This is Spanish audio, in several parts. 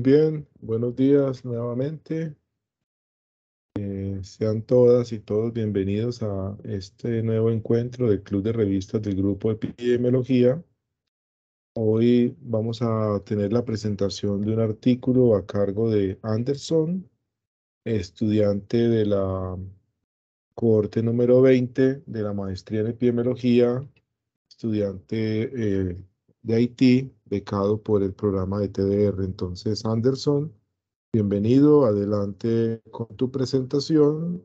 Muy bien, buenos días nuevamente. Eh, sean todas y todos bienvenidos a este nuevo encuentro del Club de Revistas del Grupo Epidemiología. Hoy vamos a tener la presentación de un artículo a cargo de Anderson, estudiante de la cohorte número 20 de la maestría en epidemiología, estudiante eh, de Haití becado por el programa de TDR. Entonces, Anderson, bienvenido, adelante con tu presentación.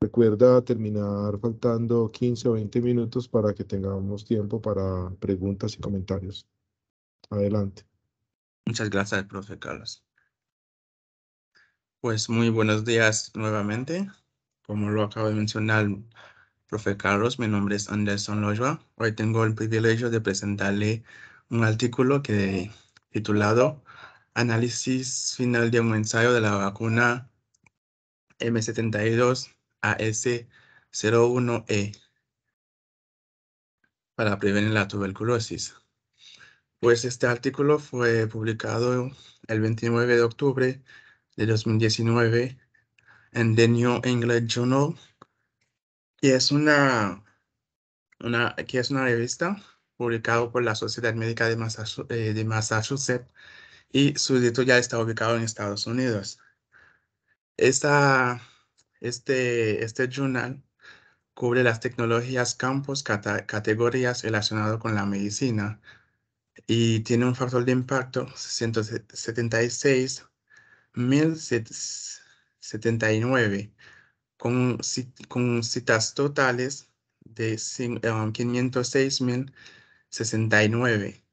Recuerda terminar faltando 15 o 20 minutos para que tengamos tiempo para preguntas y comentarios. Adelante. Muchas gracias, profe Carlos. Pues muy buenos días nuevamente. Como lo acabo de mencionar, profe Carlos, mi nombre es Anderson Lojoa. Hoy tengo el privilegio de presentarle un artículo que titulado Análisis final de un ensayo de la vacuna M72AS01E para prevenir la tuberculosis. Pues este artículo fue publicado el 29 de octubre de 2019 en The New England Journal, Y es una, una, que es una revista publicado por la Sociedad Médica eh, de, Massachusetts, y su editor ya está ubicado en Estados Unidos. Esta, este, este journal cubre las tecnologías, campos, categorías relacionadas con la medicina y tiene un factor de impacto 176.079 con, con citas totales de 506.000. 69.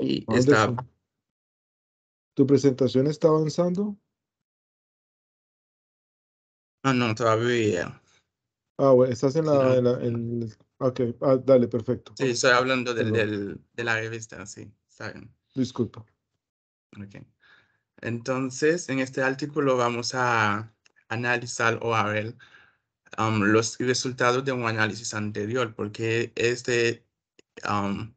Y está... ¿Tu presentación está avanzando? Ah, no, todavía. Ah, bueno, estás en la... Ok, ah, dale, perfecto. Sí, estoy hablando del, del, de la revista, sí, está Disculpa. Ok. Entonces, en este artículo vamos a analizar o a ver um, los resultados de un análisis anterior, porque este Um,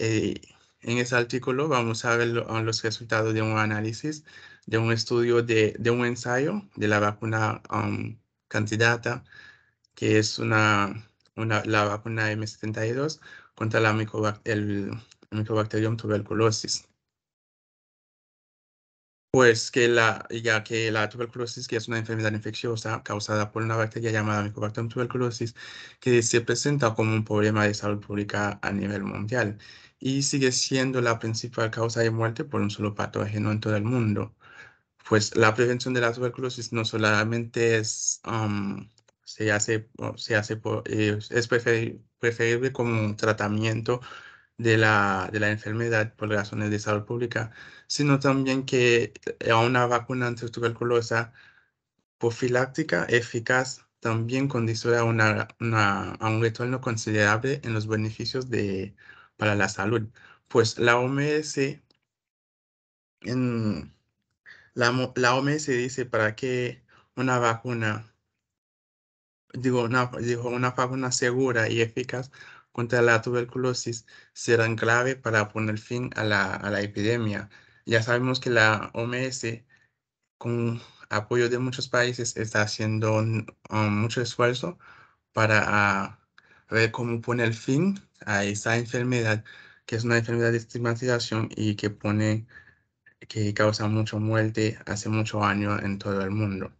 en ese artículo vamos a ver los resultados de un análisis, de un estudio, de, un ensayo de la vacuna candidata, que es una, la vacuna M72 contra la el, el Micobacterium tuberculosis pues que la, ya que la tuberculosis, que es una enfermedad infecciosa causada por una bacteria llamada Mycobacterium tuberculosis, que se presenta como un problema de salud pública a nivel mundial y sigue siendo la principal causa de muerte por un solo patógeno en todo el mundo. Pues la prevención de la tuberculosis no solamente es, um, se hace, se hace eh, es preferible como un tratamiento de la, de la enfermedad por razones de salud pública, sino también que eh, una vacuna antituberculosa profiláctica eficaz también condiciona una, una, a un retorno considerable en los beneficios de, para la salud. Pues la OMS, en, la, la OMS dice para que una vacuna, digo, una, digo, una vacuna segura y eficaz contra la tuberculosis serán clave para poner fin a la, a la epidemia. Ya sabemos que la OMS, con apoyo de muchos países, está haciendo mucho esfuerzo para ah, ver cómo poner fin a esa enfermedad, que es una enfermedad de estigmatización y que pone que causa mucha muerte hace muchos años en todo el mundo.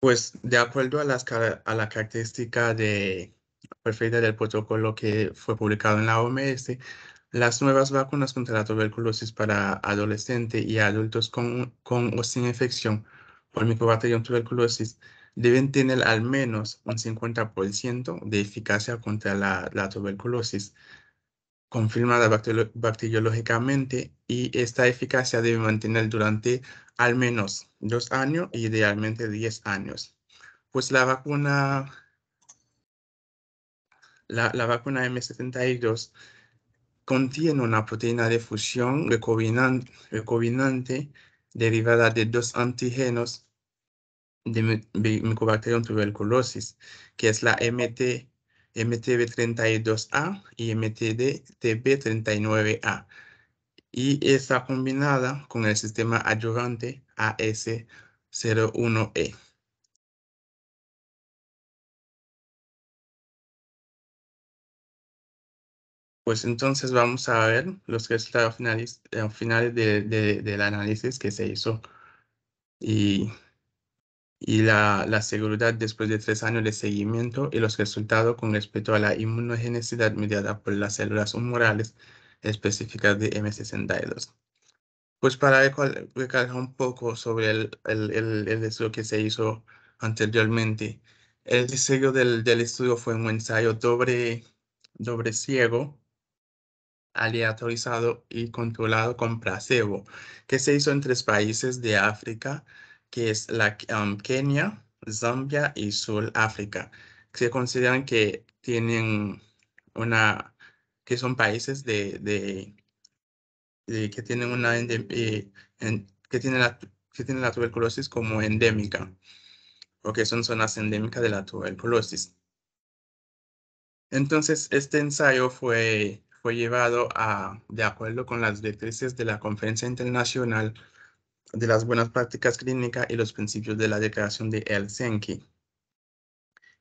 Pues de acuerdo a, las, a la característica de, perfecta del protocolo que fue publicado en la OMS, las nuevas vacunas contra la tuberculosis para adolescentes y adultos con, con o sin infección por micobacterium tuberculosis deben tener al menos un 50% de eficacia contra la, tuberculosis confirmada bacteriológicamente y esta eficacia debe mantener durante al menos dos años y idealmente 10 años. Pues la vacuna la, vacuna M72 contiene una proteína de fusión recombinante, derivada de dos antígenos de Mycobacterium tuberculosis, que es la MT, MTB32A y MTB39A. Y está combinada con el sistema adyuvante AS01E. Pues entonces vamos a ver los resultados eh, finales, del análisis que se hizo y, la, seguridad después de tres años de seguimiento y los resultados con respecto a la inmunogenicidad mediada por las células humorales específicas de M62. Pues para recalcar un poco sobre el, estudio que se hizo anteriormente, el diseño del, del estudio fue un ensayo doble, doble ciego aleatorizado y controlado con placebo, que se hizo en tres países de África, que es la um, Kenia, Zambia y Sudáfrica. que Se consideran que tienen una, que son países de, de, que tienen una, eh, que tienen la, que tienen la tuberculosis como endémica, porque son zonas endémicas de la tuberculosis. Entonces, este ensayo fue fue llevado a, de acuerdo con las directrices de la Conferencia Internacional de las Buenas Prácticas Clínicas y los principios de la Declaración de Helsinki.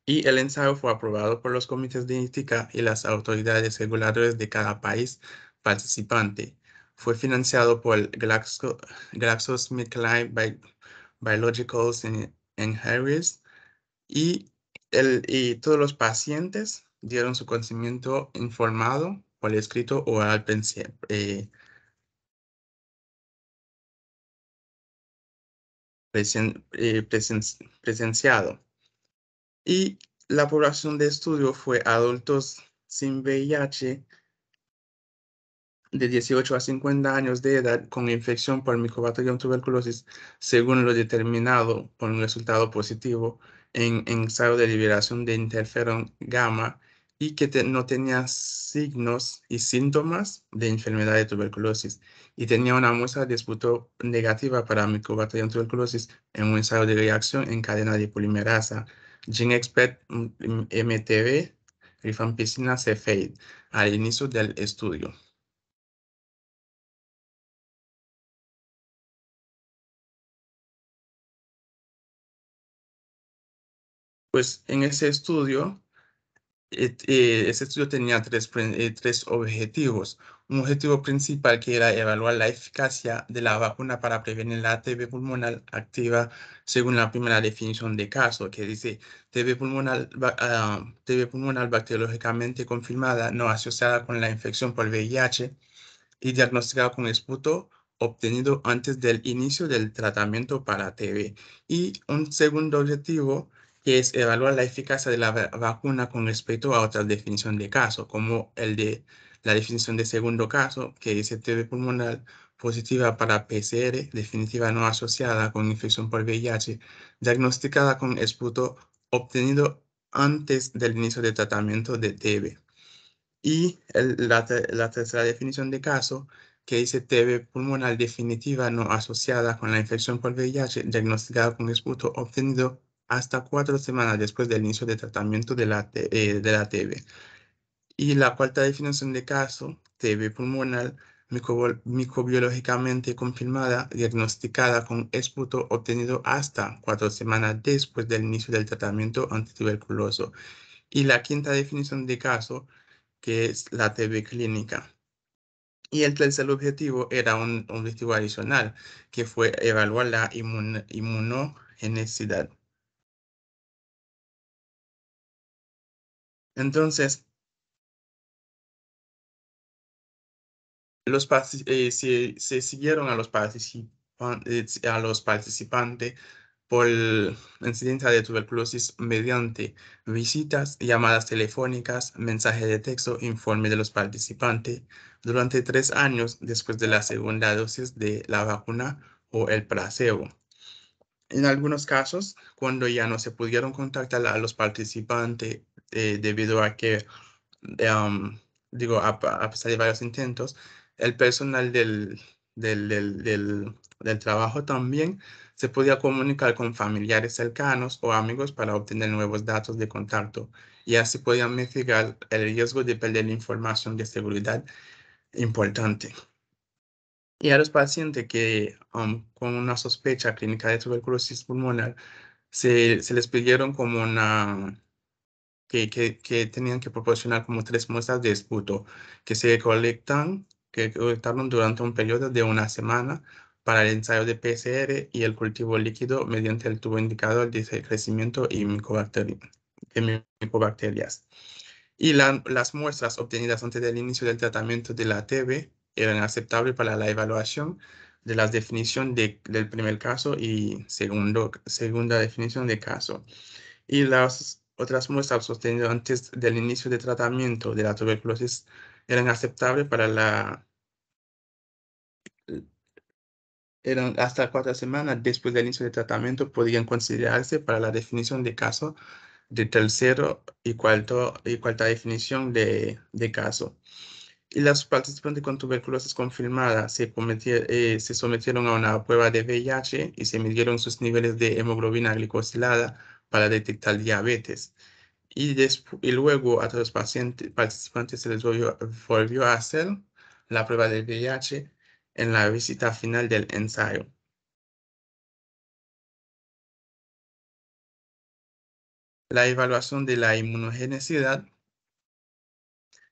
Y el ensayo fue aprobado por los comités de ética y las autoridades reguladoras de cada país participante. Fue financiado por el GlaxoSmithKline Biologicals en Harris y, el, y todos los pacientes dieron su conocimiento informado por escrito o al eh, eh, presenciado. Y la población de estudio fue adultos sin VIH de 18 a 50 años de edad con infección por Mycobacterium tuberculosis, según lo determinado por un resultado positivo en ensayo de liberación de interferón gamma y que no tenía signos y síntomas de enfermedad de tuberculosis y tenía una muestra de esputo negativa para en tuberculosis en un ensayo de reacción en cadena de polimerasa. GeneXpert MTB mm, rifampicina cefeid, al inicio del estudio. Pues en ese estudio eh, eh, ese estudio tenía eh, tres, objetivos. Un objetivo principal que era evaluar la eficacia de la vacuna para prevenir la TB pulmonar activa según la primera definición de caso, que dice TB pulmonar, ah, TB pulmonar bacteriológicamente confirmada no asociada con la infección por VIH y diagnosticada con esputo obtenido antes del inicio del tratamiento para TB. Y un segundo objetivo que es evaluar la eficacia de la vacuna con respecto a otra definición de caso, como el de la definición de segundo caso, que dice TB pulmonar positiva para PCR, definitiva no asociada con infección por VIH, diagnosticada con esputo obtenido antes del inicio de tratamiento de TB. Y la, tercera definición de caso, que dice TB pulmonar definitiva no asociada con la infección por VIH, diagnosticada con esputo obtenido hasta cuatro semanas después del inicio de tratamiento de la, eh, de la TB. Y la cuarta definición de caso, TB pulmonar microbiológicamente confirmada, diagnosticada con esputo obtenido hasta cuatro semanas después del inicio del tratamiento antituberculoso. Y la quinta definición de caso, que es la TB clínica. Y el tercer objetivo era un, objetivo adicional, que fue evaluar la inmunogenicidad. Entonces, los, eh, se, siguieron a los, participantes, eh, a los participantes por incidencia de tuberculosis mediante visitas, llamadas telefónicas, mensajes de texto, informe de los participantes durante tres años después de la segunda dosis de la vacuna o el placebo. En algunos casos, cuando ya no se pudieron contactar a los participantes eh, debido a que, digo, a, pesar de varios intentos, el personal del, del, del, del, trabajo también se podía comunicar con familiares cercanos o amigos para obtener nuevos datos de contacto y así podían mitigar el riesgo de perder información de seguridad importante. Y a los pacientes que con una sospecha clínica de tuberculosis pulmonar se, se les pidieron como una, que, tenían que proporcionar como tres muestras de esputo que se recolectan, que recolectaron durante un periodo de una semana para el ensayo de PCR y el cultivo líquido mediante el tubo indicador de crecimiento y micobacterias. Y las muestras obtenidas antes del inicio del tratamiento de la TB eran aceptables para la evaluación de la definición del primer caso y segundo, segunda definición de caso. Y las otras muestras obtenidas antes del inicio de tratamiento de la tuberculosis eran aceptables para la... Eran hasta cuatro semanas después del inicio de tratamiento podían considerarse para la definición de caso de tercero y, cuarto, y cuarta definición de, de caso y las participantes con tuberculosis confirmada se, eh, se, sometieron a una prueba de VIH y se midieron sus niveles de hemoglobina glicosilada para detectar diabetes. Y, y luego a los pacientes, participantes se les volvió, a hacer la prueba del VIH en la visita final del ensayo. La evaluación de la inmunogenicidad.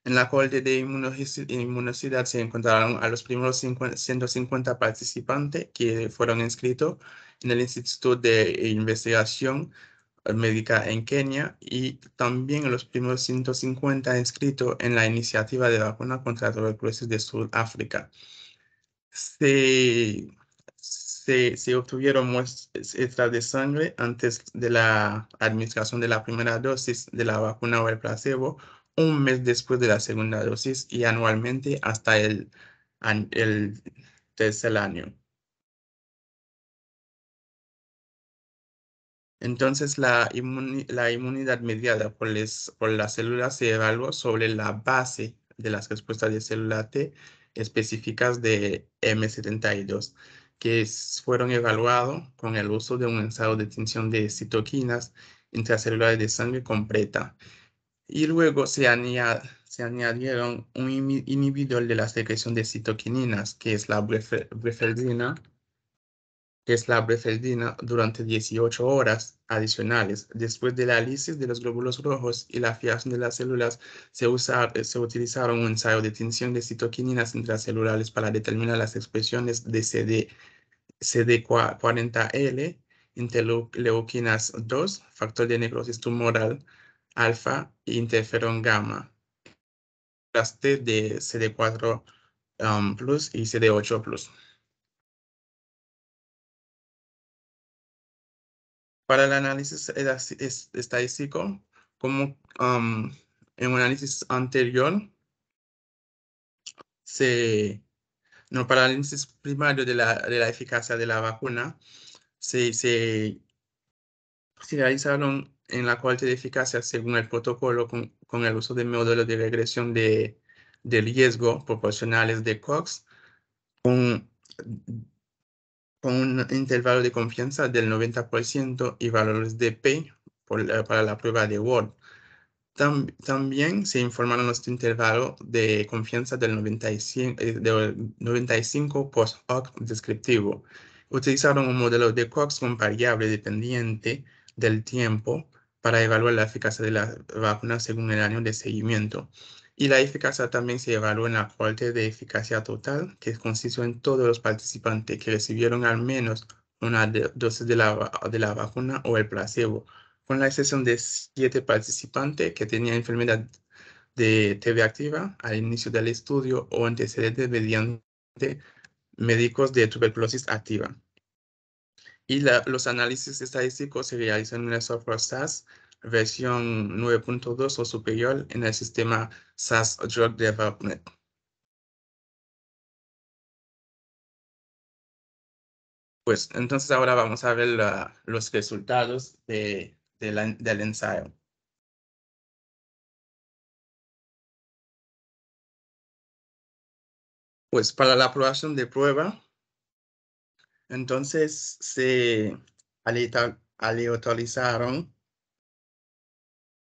En la corte de inmunogenicidad se encontraron a los primeros 150 participantes que fueron inscritos en el Instituto de Investigación médica en Kenia y también en los primeros 150 inscritos en la iniciativa de vacuna contra tuberculosis de Sudáfrica. Se, se, obtuvieron muestras de sangre antes de la administración de la primera dosis de la vacuna o el placebo, un mes después de la segunda dosis y anualmente hasta el, el tercer año. Entonces, la, la inmunidad mediada por, por las células se evalúa sobre la base de las respuestas de célula T específicas de M72, que fueron evaluados con el uso de un ensayo de tensión de citoquinas células de sangre completa. Y luego se, añad se añadieron un inhibidor de la secreción de citoquininas, que es la bref que es la brefeldina durante 18 horas adicionales. Después de la lisis de los glóbulos rojos y la fiación de las células, se, se utilizaron un ensayo de tensión de citoquininas intracelulares para determinar las expresiones de CD, CD40L, interleuquinas 2, factor de necrosis tumoral alfa e interferón gamma. Las T de CD4 um, plus y CD8 plus. Para el análisis estadístico, como en un análisis anterior, se, no, para el análisis primario de la, de la eficacia de la vacuna, se, se, se, realizaron en la corte de eficacia según el protocolo con, el uso de modelos de regresión de, de riesgo proporcionales de Cox con con un intervalo de confianza del 90% y valores de P para la prueba de Word. también se informaron los intervalo de confianza del 95, eh, del 95 post-hoc descriptivo. Utilizaron un modelo de Cox con variable dependiente del tiempo para evaluar la eficacia de la vacuna según el año de seguimiento. Y la eficacia también se evaluó en la corte de eficacia total, que consistió en todos los participantes que recibieron al menos una dosis de la, de la vacuna o el placebo, con la excepción de siete participantes que tenían enfermedad de TB activa al inicio del estudio o antecedentes mediante médicos de tuberculosis activa. Y los análisis estadísticos se realizan en el software SAS versión 9.2 o superior en el sistema SAS Drug Development. Pues entonces ahora vamos a ver los resultados de, del ensayo. Pues para la aprobación de prueba, entonces se autorizaron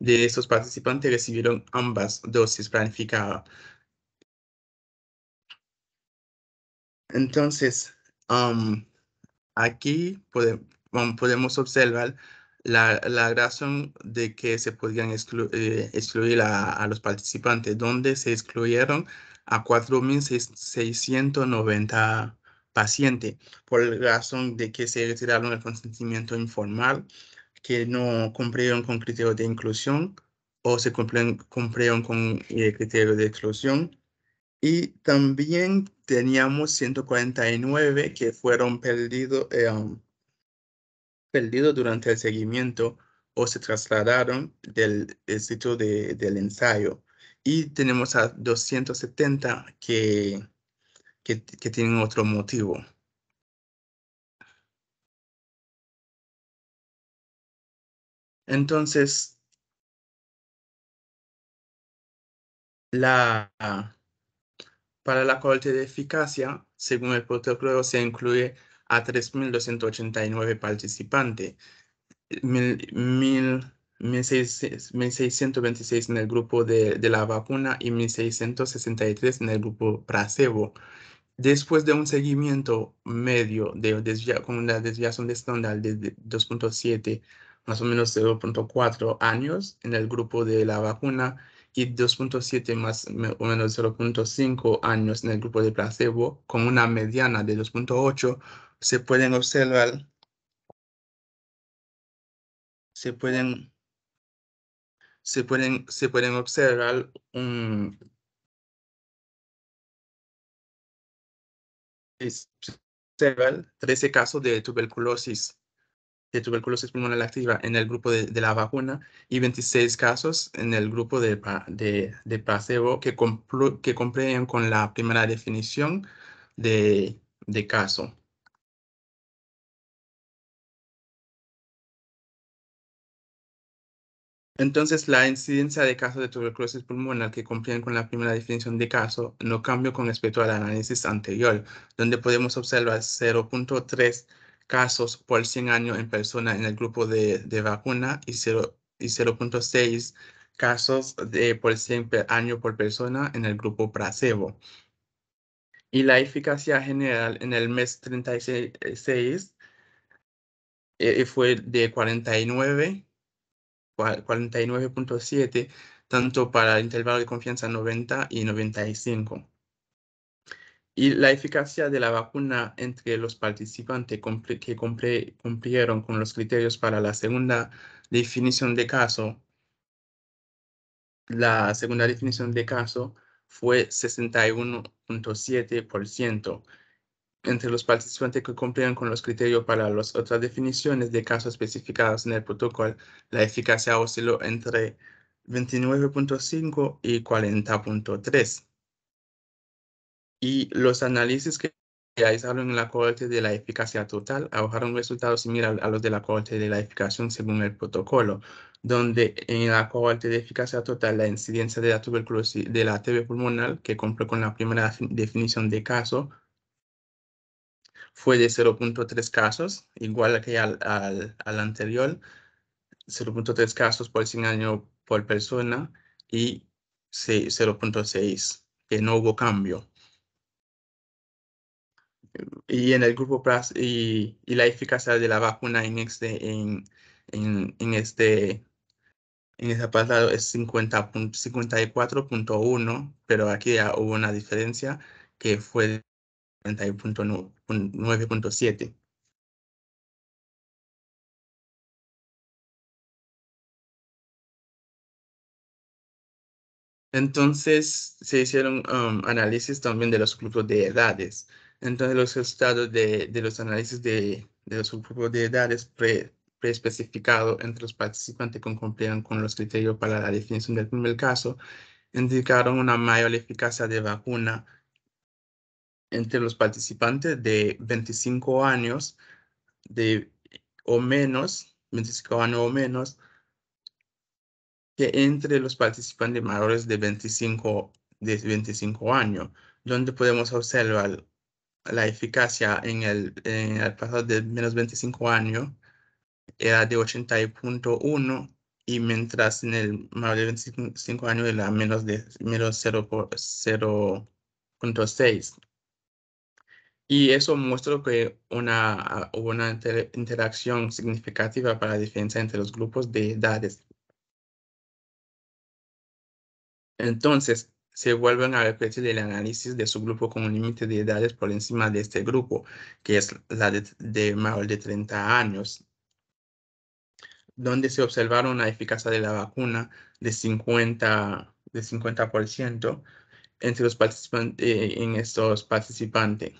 de estos participantes recibieron ambas dosis planificadas. Entonces, um, aquí um, podemos observar la, razón de que se podían eh, excluir a, los participantes, donde se excluyeron a 4.690 pacientes por la razón de que se retiraron el consentimiento informal, que no cumplieron con criterios de inclusión o se cumplen, cumplieron con criterios eh, criterio de exclusión. Y también teníamos 149 que fueron eh, um, perdidos durante el seguimiento o se trasladaron del, sitio del ensayo. Y tenemos a 270 que, que, que tienen otro motivo. Entonces, para la corte de eficacia, según el protocolo, se incluye a 3.289 participantes, 1.626 en el grupo de, la vacuna y 1.663 en el grupo placebo. Después de un seguimiento medio de, con una desviación de estándar de 2.7 más o menos 0.4 años en el grupo de la vacuna y 2.7 más o menos 0.5 años en el grupo de placebo, con una mediana de 2.8, se pueden observar, se pueden, se pueden, se pueden observar un... 13 casos de tuberculosis de tuberculosis pulmonar activa en el grupo de, la vacuna y 26 casos en el grupo de, de, placebo que, cumplían que con la primera definición de, de caso. Entonces, la incidencia de casos de tuberculosis pulmonar que cumplían con la primera definición de caso no cambió con respecto al análisis anterior, donde podemos observar 0.3 casos por 100 años en persona en el grupo de, vacuna y 0.6 y casos de por 100 años por persona en el grupo placebo. Y la eficacia general en el mes 36 eh, eh, fue de 49, 49.7, tanto para el intervalo de confianza 90 y 95 y la eficacia de la vacuna entre los participantes que cumplieron con los criterios para la segunda definición de caso, la segunda definición de caso fue 61.7%. Entre los participantes que cumplieron con los criterios para las otras definiciones de casos especificados en el protocolo, la eficacia osciló entre 29.5 y 40.3% y los análisis que realizaron en la cohorte de la eficacia total arrojaron resultados similares a los de la cohorte de la eficacia según el protocolo, donde en la cohorte de eficacia total la incidencia de la tuberculosis de la TB pulmonar, que cumple con la primera definición de caso, fue de 0.3 casos, igual que al, al anterior, 0.3 casos por 100 años por persona y 0.6, que no hubo cambio y en el grupo PRAS y, la eficacia de la vacuna en este, en, en, este, en apartado es 54.1, pero aquí hubo una diferencia que fue 9.7. Entonces se hicieron um, análisis también de los grupos de edades. Entonces los resultados de, de los análisis de, de, los grupos de edades pre, preespecificados entre los participantes que cumplían con los criterios para la definición del primer caso indicaron una mayor eficacia de vacuna entre los participantes de 25 años de, o menos, 25 años o menos, que entre los participantes mayores de 25, de 25 años, donde podemos observar la eficacia en el, el pasado de menos 25 años era de 80.1 y mientras en el más de 25 años era menos de menos 0.6. Y eso muestra que una, hubo una interacción significativa para la diferencia entre los grupos de edades. Entonces, se vuelven a repetir el análisis de su grupo con un límite de edades por encima de este grupo, que es la de, mayor de 30 años, donde se observaron la eficacia de la vacuna de 50%, de 50 entre los participantes, eh, en estos participantes.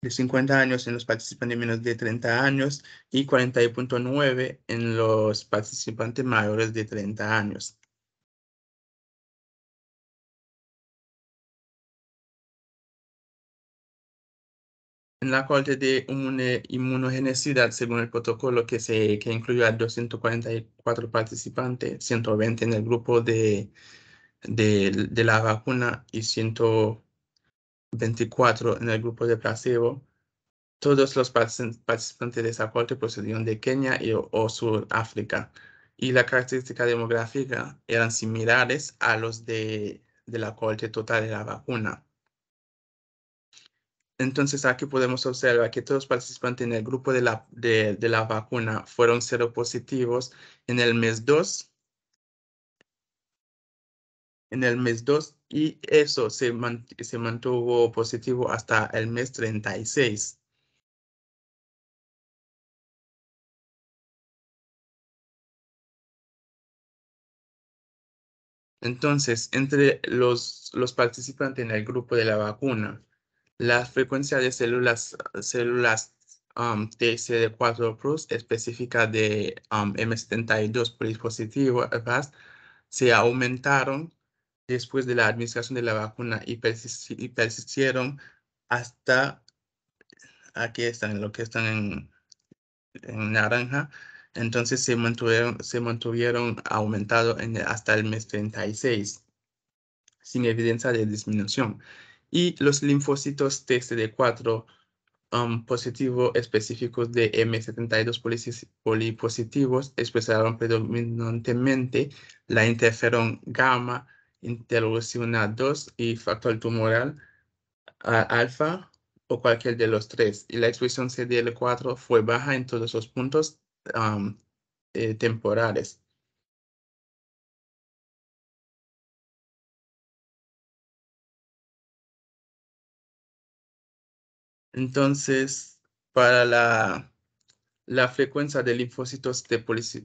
De 50 años en los participantes menos de 30 años y 40.9 en los participantes mayores de 30 años. en la corte de inmunogenicidad, según el protocolo que, se, que incluyó a 244 participantes, 120 en el grupo de, la vacuna y 124 en el grupo de placebo, todos los participantes de esa corte procedían de Kenia o Sudáfrica y la característica demográfica eran similares a los de, de la corte total de la vacuna entonces aquí podemos observar que todos los participantes en el grupo de la, vacuna fueron cero positivos en el mes 2 en el mes 2 y eso se, mantuvo positivo hasta el mes 36. Entonces, entre los, los participantes en el grupo de la vacuna, la frecuencia de células, células um, TCD4 Plus específica de M72 um, se aumentaron después de la administración de la vacuna y, persistieron hasta aquí están, lo que están en, en naranja. Entonces se mantuvieron, se mantuvieron aumentados hasta el mes 36, sin evidencia de disminución y los linfocitos TCD4 um, positivo específicos de M72 polipositivos expresaron predominantemente la interferón gamma, a 2 y factor tumoral alfa o cualquier de los tres. Y la expresión CDL4 fue baja en todos los puntos um, eh, temporales. Entonces, para la, la frecuencia de linfocitos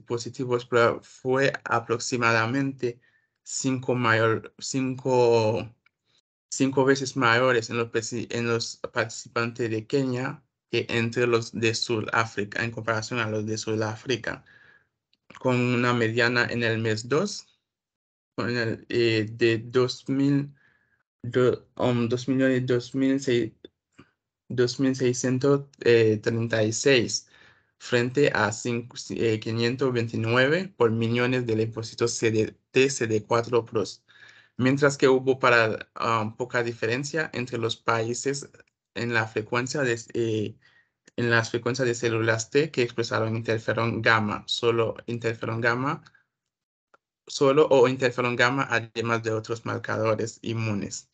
positivos fue aproximadamente 5 mayor, cinco, cinco veces mayores en los, en los participantes de Kenia que entre los de Sudáfrica, en comparación a los de Sudáfrica, con una mediana en el mes 2 con el, eh, de 2.000 2 um, millones 2.636 eh, frente a 529 eh, por millones de depósitos TCD4 Plus, mientras que hubo para ah, poca diferencia entre los países en la frecuencia de, eh, en las frecuencias de células T que expresaron interferón gamma, solo interferón gamma solo o interferón gamma además de otros marcadores inmunes.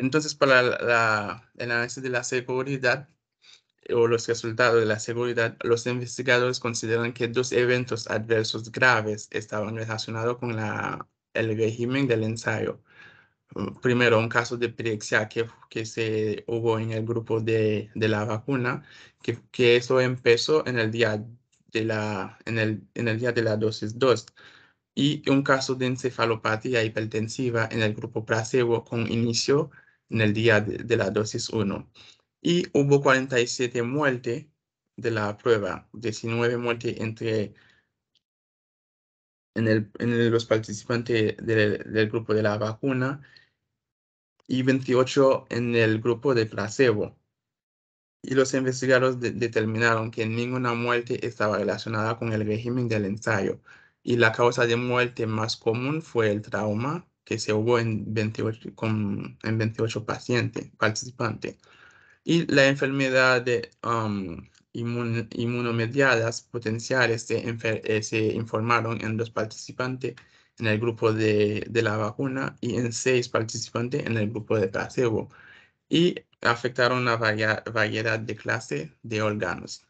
Entonces, para el análisis de la seguridad eh, o los resultados de la seguridad, los investigadores consideran que dos eventos adversos graves estaban relacionados con la, el régimen del ensayo. Mm, primero, un caso de epilepsia que, se hubo en el grupo de, de la vacuna, que, que, eso empezó en el día de la, en el, en el día de la dosis 2 y un caso de encefalopatía hipertensiva en el grupo placebo con inicio en el día de, la dosis 1. Y hubo 47 muertes de la prueba, 19 muertes entre en, los participantes del grupo de la vacuna y 28 en el grupo de placebo. Y los investigadores determinaron que ninguna muerte estaba relacionada con el régimen del ensayo y la causa de muerte más común fue el trauma que se hubo en 28, con, en 28 pacientes, participantes. Y la enfermedad de um, inmun, inmunomediadas potenciales se, eh, se, informaron en dos participantes en el grupo de, de la vacuna y en seis participantes en el grupo de placebo. Y afectaron la variedad de clase de órganos.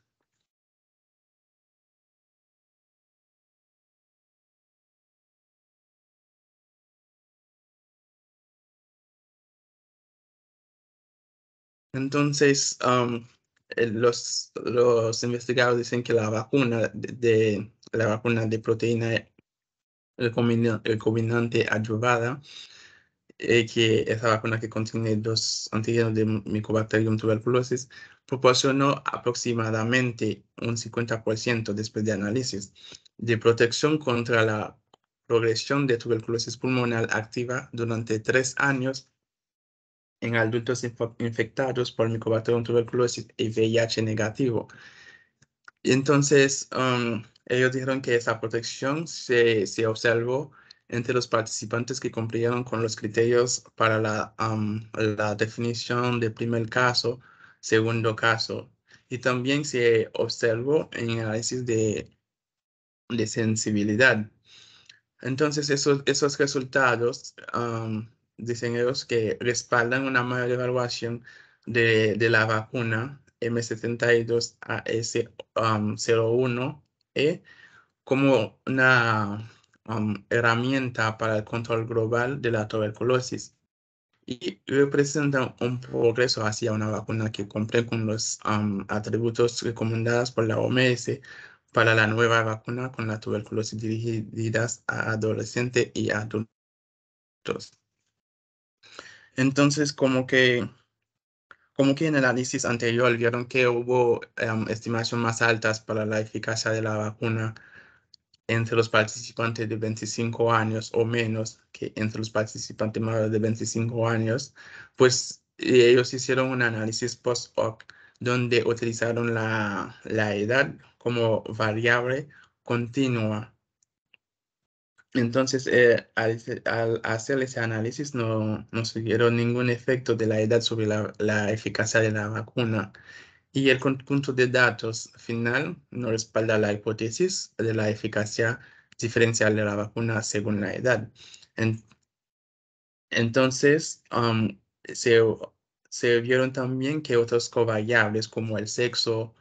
Entonces, eh, los, los investigadores dicen que la vacuna de, la vacuna de proteína recombinante eh, adjuvada, eh, que es la vacuna que contiene dos antígenos de Mycobacterium tuberculosis, proporcionó aproximadamente un 50% después de análisis de protección contra la progresión de tuberculosis pulmonar activa durante tres años en adultos infectados por Mycobacterium tuberculosis y VIH negativo. Entonces, um, ellos dijeron que esa protección se, se, observó entre los participantes que cumplieron con los criterios para la, um, la definición de primer caso, segundo caso. Y también se observó en análisis de, de sensibilidad. Entonces, esos, esos resultados um, diseñados que respaldan una mayor evaluación de, la vacuna M72AS01E um, como una um, herramienta para el control global de la tuberculosis y representan un progreso hacia una vacuna que cumple con los um, atributos recomendados por la OMS para la nueva vacuna con la tuberculosis dirigidas a adolescentes y adultos. Entonces, como que, como que en el análisis anterior vieron que hubo em, estimaciones más altas para la eficacia de la vacuna entre los participantes de 25 años o menos que entre los participantes mayores de 25 años, pues eh, ellos hicieron un análisis post-hoc donde utilizaron la edad como variable continua entonces, eh, al, hacer ese análisis no, no vio ningún efecto de la edad sobre la, eficacia de la vacuna. Y el conjunto de datos final no respalda la hipótesis de la eficacia diferencial de la vacuna según la edad. entonces, um, se, se, vieron también que otros covariables como el sexo,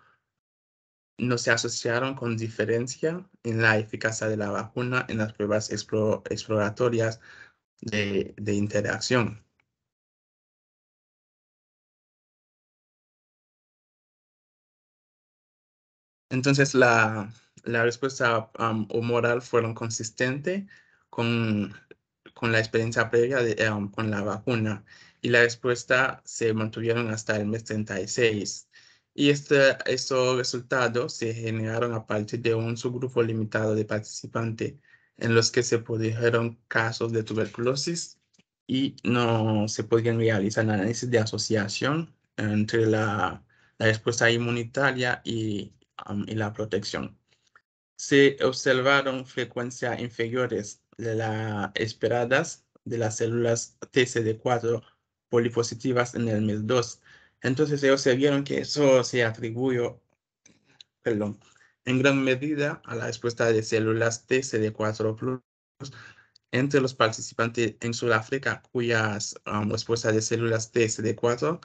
no se asociaron con diferencia en la eficacia de la vacuna en las pruebas exploratorias de, interacción. Entonces, la, respuesta o um, humoral fueron consistente con, la experiencia previa de, um, con la vacuna y la respuesta se mantuvieron hasta el mes 36 y este, estos resultados se generaron a partir de un subgrupo limitado de participantes en los que se produjeron casos de tuberculosis y no se podían realizar análisis de asociación entre la, respuesta inmunitaria um, y, la protección. Se observaron frecuencias inferiores de las esperadas de las células TCD4 polipositivas en el mes 2 entonces ellos se vieron que eso se atribuyó, perdón, en gran medida a la respuesta de células TCD4 entre los participantes en Sudáfrica, cuyas um, respuestas de células TCD4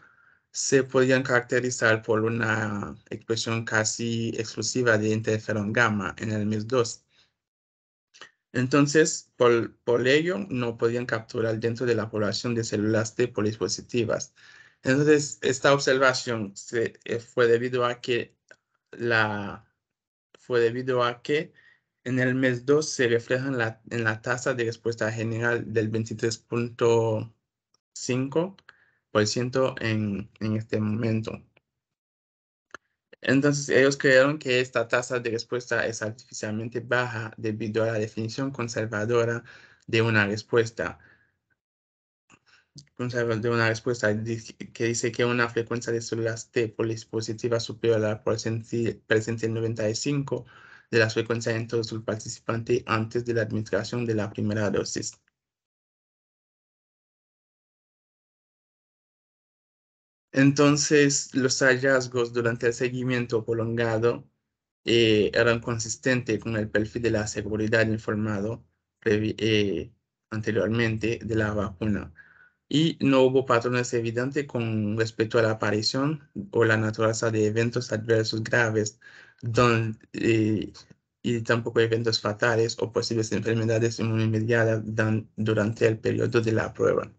se podían caracterizar por una expresión casi exclusiva de interferón gamma en el MES2. Entonces, por, ello, no podían capturar dentro de la población de células T positivas. Entonces, esta observación eh, fue debido a que en el mes 2 se refleja en la, tasa de respuesta general del 23.5% en, en este momento. Entonces, ellos creyeron que esta tasa de respuesta es artificialmente baja debido a la definición conservadora de una respuesta de una respuesta que dice que una frecuencia de células T polipositivas superior a la presente del 95 de la frecuencia en todos los participante antes de la administración de la primera dosis. Entonces, los hallazgos durante el seguimiento prolongado eh, eran consistentes con el perfil de la seguridad informado eh, anteriormente de la vacuna y no hubo patrones evidentes con respecto a la aparición o la naturaleza de eventos adversos graves eh, y tampoco eventos fatales o posibles enfermedades inmunimediadas durante el periodo de la prueba.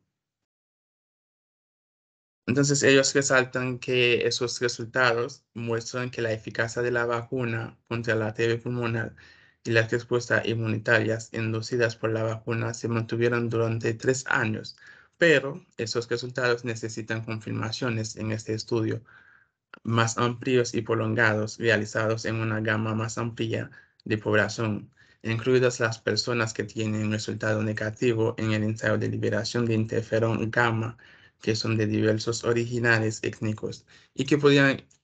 Entonces ellos resaltan que esos resultados muestran que la eficacia de la vacuna contra la TB pulmonar y las respuestas inmunitarias inducidas por la vacuna se mantuvieron durante tres años, pero esos resultados necesitan confirmaciones en este estudio más amplios y prolongados realizados en una gama más amplia de población, incluidas las personas que tienen resultado negativo en el ensayo de liberación de interferón gamma, que son de diversos originales étnicos y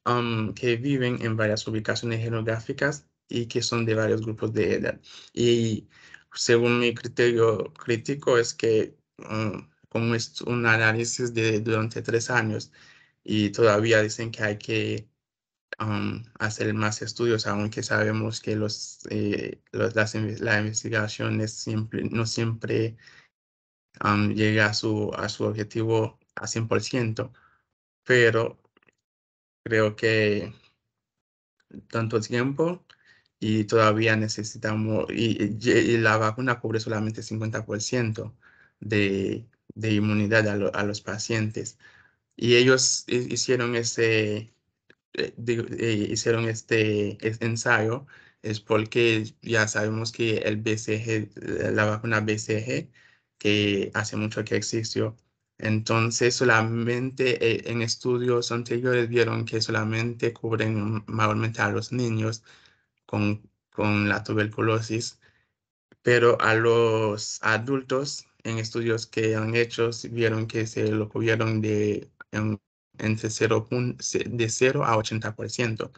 um, que, viven en varias ubicaciones geográficas y que son de varios grupos de edad. Y según mi criterio crítico es que um, como es un análisis de durante tres años y todavía dicen que hay que um, hacer más estudios, aunque sabemos que los, eh, las, la investigación es siempre, no siempre um, llega a su, a su objetivo a 100%, pero creo que tanto tiempo y todavía necesitamos, y, y la vacuna cubre solamente 50% de, de inmunidad a, a los pacientes. Y ellos hicieron ese, eh, eh, hicieron este, ensayo es porque ya sabemos que el BCG, eh, la vacuna BCG, que hace mucho que existió, entonces solamente en estudios anteriores vieron que solamente cubren mayormente a los niños con, con la tuberculosis, pero a los adultos en estudios que han hecho, vieron que se lo cubrieron de, en, entre 0, de 0 a 80%.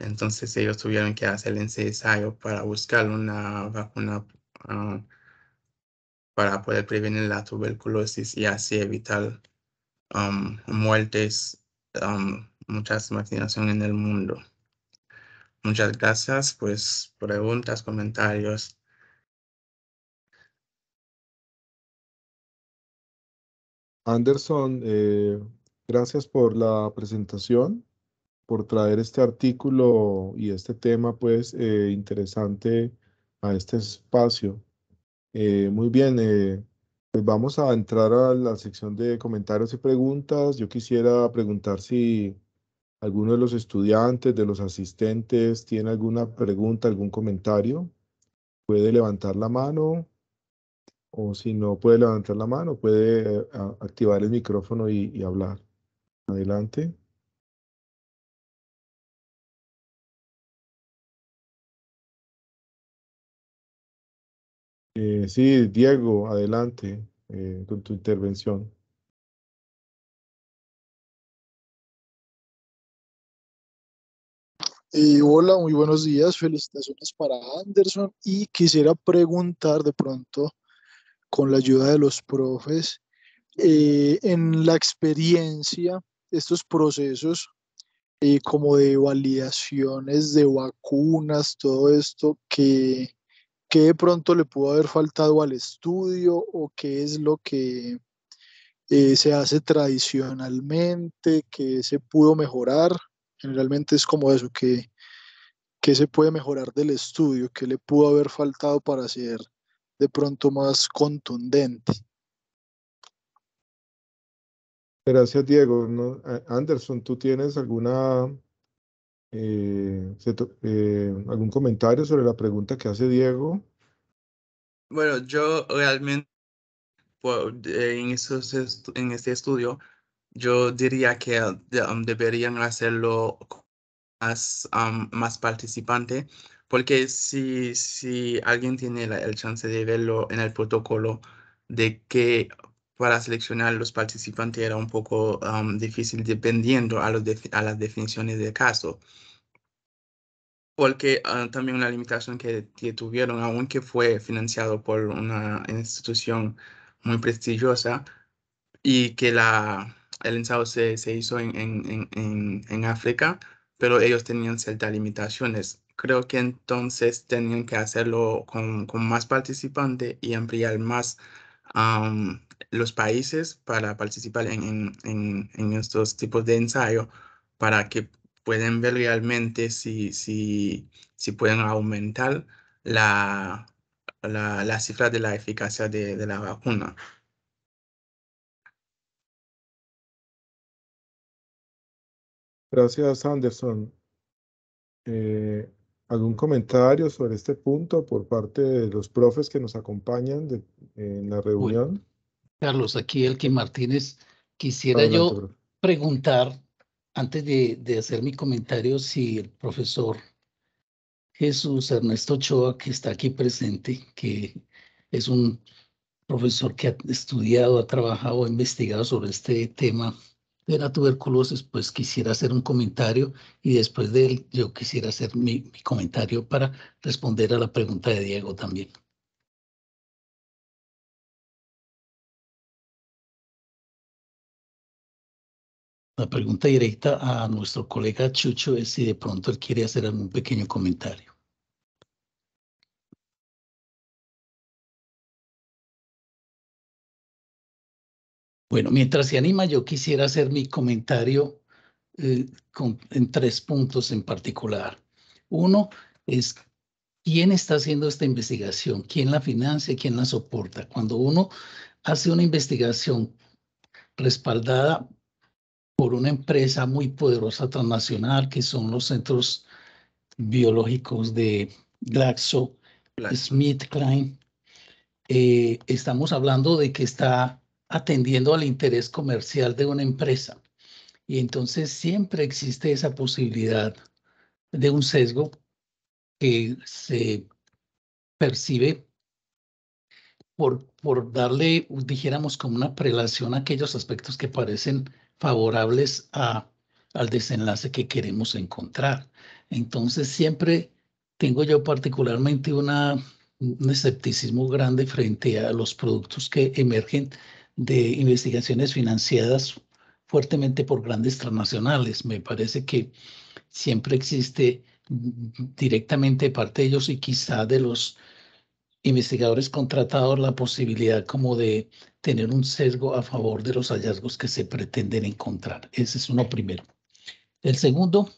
Entonces ellos tuvieron que hacer el ensayo para buscar una vacuna ah, para poder prevenir la tuberculosis y así evitar um, muertes, um, muchas vacunaciones en el mundo. Muchas gracias, pues preguntas, comentarios. Anderson, eh, gracias por la presentación, por traer este artículo y este tema pues eh, interesante a este espacio. Eh, muy bien, pues vamos a entrar a la sección de comentarios y preguntas. Yo quisiera preguntar si alguno de los estudiantes, de los asistentes, tiene alguna pregunta, algún comentario. Puede levantar la mano o si no puede levantar la mano, puede eh, activar el micrófono y, hablar. Adelante. Eh, sí, Diego, adelante eh, con tu intervención. hola, muy buenos días, felicitaciones para Anderson y quisiera preguntar de pronto con la ayuda de los profes. Eh, en la experiencia, estos procesos eh, como de validaciones de vacunas, todo esto que, de pronto le pudo haber faltado al estudio o qué es lo que eh, se hace tradicionalmente, que se pudo mejorar. Generalmente es como eso, que, se puede mejorar del estudio, que le pudo haber faltado para hacer, de pronto más contundente. Gracias, Diego. Anderson, ¿tú tienes alguna eh, eh, algún comentario sobre la pregunta que hace Diego? Bueno, yo realmente eh, en, en este estudio, yo diría que um, deberían hacerlo más, um, más participante, porque si, si alguien tiene el chance de verlo en el protocolo de que para seleccionar los participantes era un poco um, difícil dependiendo a, los a las definiciones del caso. Porque ah, también una limitación que, tuvieron, aunque fue financiado por una institución muy prestigiosa y que la, el ensayo se, hizo en, en África, pero ellos tenían ciertas limitaciones creo que entonces tenían que hacerlo con, más participantes y ampliar más los países para participar en, en, estos tipos de ensayo para que puedan ver realmente si, si, si pueden aumentar la, la, la, cifra de la eficacia de, de la vacuna. Gracias, Anderson. Eh, algún comentario sobre este punto por parte de los profes que nos acompañan en la reunión? Carlos, aquí el que Martínez, quisiera yo preguntar, antes de, hacer mi comentario, si el profesor Jesús Ernesto Choa que está aquí presente, que es un profesor que ha estudiado, ha trabajado, ha investigado sobre este tema de la tuberculosis, pues quisiera hacer un comentario y después de él yo quisiera hacer mi, comentario para responder a la pregunta de Diego también. La pregunta directa a nuestro colega Chucho es si de pronto él quiere hacer algún pequeño comentario. Bueno, mientras se anima, yo quisiera hacer mi comentario eh, en tres puntos en particular. Uno es quién está haciendo esta investigación, quién la financia, quién la soporta. Cuando uno hace una investigación respaldada por una empresa muy poderosa transnacional, que son los centros biológicos de Glaxo, Smith Klein, eh, estamos hablando de que está atendiendo al interés comercial de una empresa. Y entonces siempre existe esa posibilidad de un sesgo que se percibe por, por darle, dijéramos, como una prelación a aquellos aspectos que parecen favorables a, al desenlace que queremos encontrar. Entonces siempre tengo yo particularmente una, un escepticismo grande frente a los productos que emergen de investigaciones financiadas fuertemente por grandes transnacionales. Me parece que siempre existe mm, directamente de parte de ellos y quizá de los investigadores contratados la posibilidad como de tener un sesgo a favor de los hallazgos que se pretenden encontrar. Ese es uno primero. El segundo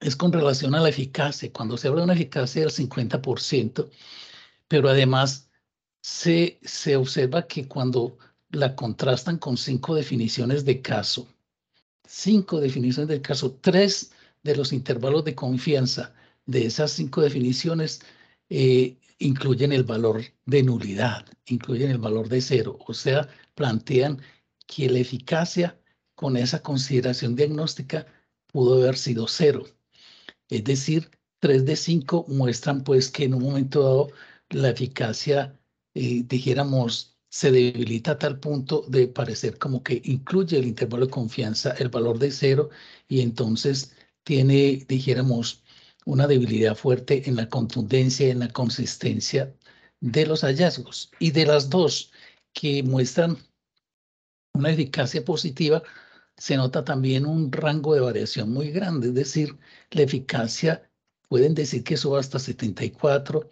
es con relación a la eficacia. Cuando se habla de una eficacia del 50%, pero además se, se observa que cuando la contrastan con cinco definiciones de caso. Cinco definiciones de caso. Tres de los intervalos de confianza de esas cinco definiciones eh, incluyen el valor de nulidad, incluyen el valor de cero. O sea, plantean que la eficacia con esa consideración diagnóstica pudo haber sido cero. Es decir, tres de cinco muestran pues que en un momento dado la eficacia, eh, dijéramos, se debilita a tal punto de parecer como que incluye el intervalo de confianza el valor de cero y entonces tiene, dijéramos, una debilidad fuerte en la contundencia, en la consistencia de los hallazgos y de las dos que muestran una eficacia positiva, se nota también un rango de variación muy grande, es decir, la eficacia pueden decir que sube hasta 74,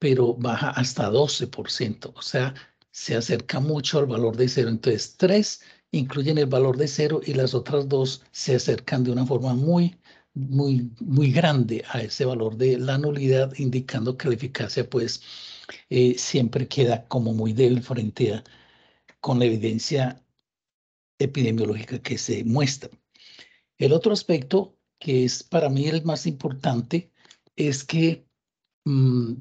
pero baja hasta 12%, o sea, se acerca mucho al valor de cero. Entonces, tres incluyen el valor de cero y las otras dos se acercan de una forma muy, muy, muy grande a ese valor de la nulidad, indicando que la eficacia, pues, eh, siempre queda como muy débil frente a con la evidencia epidemiológica que se muestra. El otro aspecto que es para mí el más importante es que mm,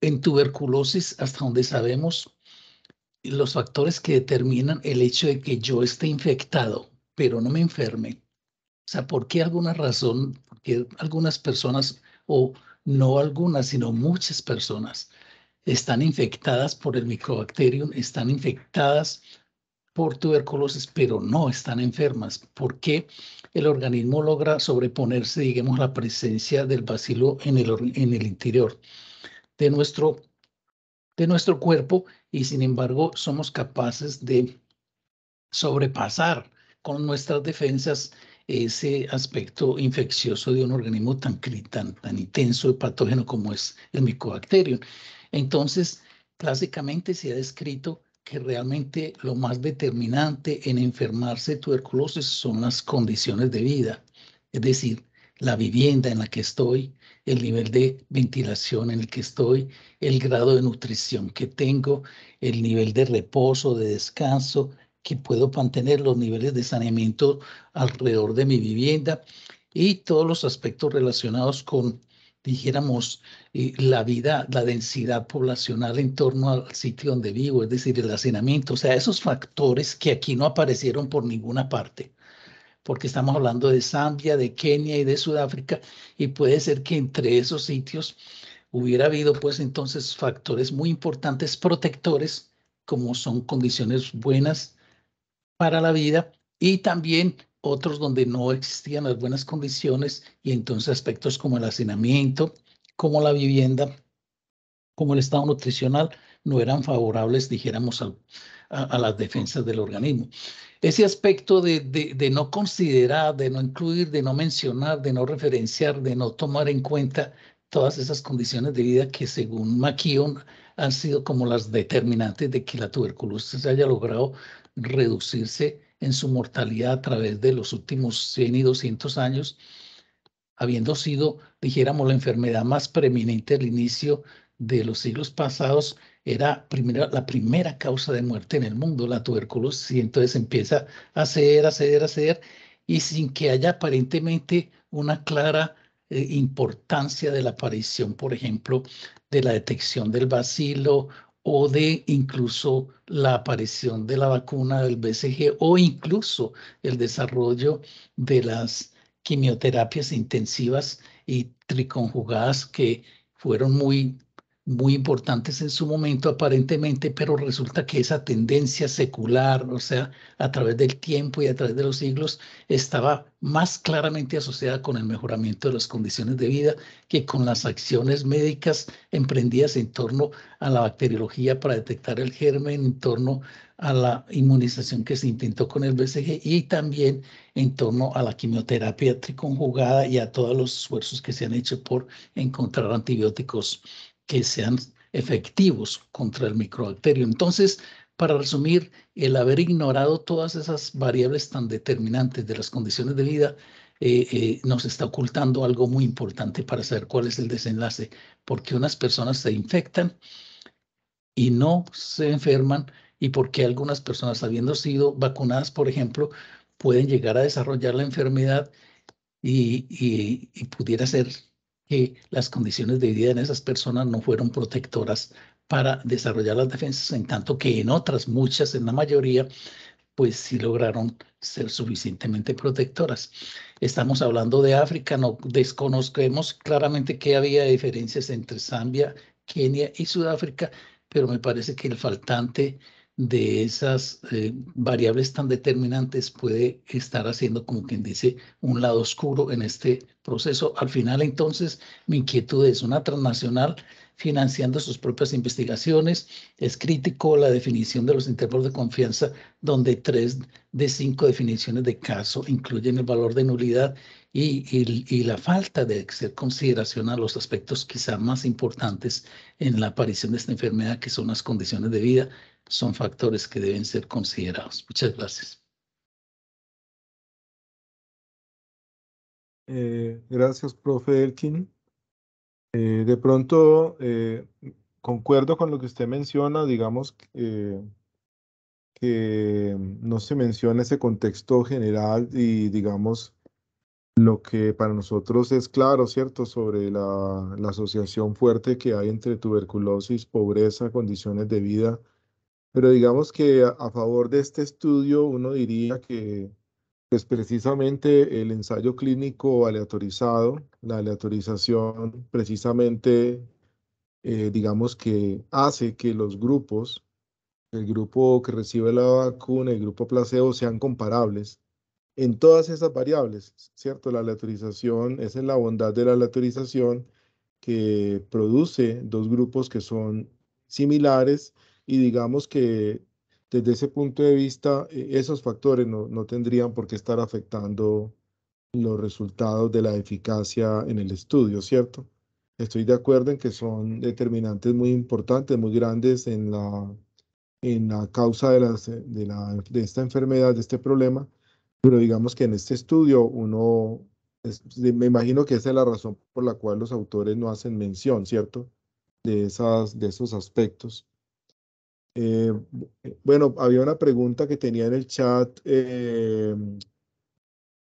en tuberculosis, hasta donde sabemos, los factores que determinan el hecho de que yo esté infectado, pero no me enferme. O sea, ¿por qué alguna razón, que algunas personas, o no algunas, sino muchas personas, están infectadas por el microbacterium, están infectadas por tuberculosis, pero no están enfermas. ¿Por qué el organismo logra sobreponerse, digamos, la presencia del bacilo en el, en el interior de nuestro de nuestro cuerpo y sin embargo somos capaces de sobrepasar con nuestras defensas ese aspecto infeccioso de un organismo tan, tan, intenso y patógeno como es el micobacterium. Entonces, clásicamente se ha descrito que realmente lo más determinante en enfermarse de tuberculosis son las condiciones de vida, es decir, la vivienda en la que estoy, el nivel de ventilación en el que estoy, el grado de nutrición que tengo, el nivel de reposo, de descanso que puedo mantener, los niveles de saneamiento alrededor de mi vivienda y todos los aspectos relacionados con, dijéramos, eh, la vida, la densidad poblacional en torno al sitio donde vivo, es decir, el hacinamiento, o sea, esos factores que aquí no aparecieron por ninguna parte porque estamos hablando de Zambia, de Kenia y de Sudáfrica, y puede ser que entre esos sitios hubiera habido pues entonces factores muy importantes protectores, como son condiciones buenas para la vida, y también otros donde no existían las buenas condiciones, y entonces aspectos como el hacinamiento, como la vivienda, como el estado nutricional, no eran favorables, dijéramos, algo a, las defensas del organismo. Ese aspecto de, no considerar, de no incluir, de no mencionar, de no referenciar, de no tomar en cuenta todas esas condiciones de vida que según McKeown han sido como las determinantes de que la tuberculosis haya logrado reducirse en su mortalidad a través de los últimos 100 y 200 años, habiendo sido, dijéramos, la enfermedad más preeminente al inicio de los siglos pasados era la primera causa de muerte en el mundo, la tuberculosis, y entonces empieza a ceder, a ceder, a ceder, y sin que haya aparentemente una clara eh, importancia de la aparición, por ejemplo, de la detección del bacilo o de incluso la aparición de la vacuna del BCG o incluso el desarrollo de las quimioterapias intensivas y triconjugadas que fueron muy muy importantes en su momento aparentemente, pero resulta que esa tendencia secular, o sea, a través del tiempo y a través de los siglos, estaba más claramente asociada con el mejoramiento de las condiciones de vida que con las acciones médicas emprendidas en torno a la bacteriología para detectar el germen, en torno a la inmunización que se intentó con el BCG y también en torno a la quimioterapia triconjugada y a todos los esfuerzos que se han hecho por encontrar antibióticos que sean efectivos contra el microbacterio. Entonces, para resumir, el haber ignorado todas esas variables tan determinantes de las condiciones de vida eh, eh, nos está ocultando algo muy importante para saber cuál es el desenlace, porque unas personas se infectan y no se enferman y porque algunas personas habiendo sido vacunadas, por ejemplo, pueden llegar a desarrollar la enfermedad y pudiera ser las condiciones de vida en esas personas no fueron protectoras para desarrollar las defensas, en tanto que en otras, muchas, en la mayoría, pues sí lograron ser suficientemente protectoras. Estamos hablando de África, no desconocemos claramente que había diferencias entre Zambia, Kenia y Sudáfrica, pero me parece que el faltante de esas eh, variables tan determinantes puede estar haciendo, como quien dice, un lado oscuro en este proceso. Al final, entonces, mi inquietud es una transnacional financiando sus propias investigaciones. Es crítico la definición de los intervalos de confianza, donde tres de cinco definiciones de caso incluyen el valor de nulidad y, la falta de hacer consideración a los aspectos quizá más importantes en la aparición de esta enfermedad, que son las condiciones de vida son factores que deben ser considerados. Muchas gracias. Eh, gracias, profe Elkin. Eh, de pronto, eh, concuerdo con lo que usted menciona, digamos que no se menciona ese contexto general y digamos lo que para nosotros es claro, ¿cierto?, sobre la asociación fuerte que hay entre tuberculosis, pobreza, condiciones de vida pero digamos que a, favor de este estudio uno diría que es pues, precisamente el ensayo clínico aleatorizado, la aleatorización precisamente eh, digamos que hace que los grupos, el grupo que recibe la vacuna el grupo placebo sean comparables en todas esas variables, ¿cierto? La aleatorización, es en la bondad de la aleatorización que produce dos grupos que son similares y digamos que desde ese punto de vista, eh, esos factores no, tendrían por qué estar afectando los resultados de la eficacia en el estudio, ¿cierto? Estoy de acuerdo en que son determinantes muy importantes, muy grandes en la, en la causa de, de, esta enfermedad, de este problema, pero digamos que en este estudio uno, me imagino que esa es la razón por la cual los autores no hacen mención, ¿cierto? De, esas, de esos aspectos. Eh, bueno, había una pregunta que tenía en el chat. Eh,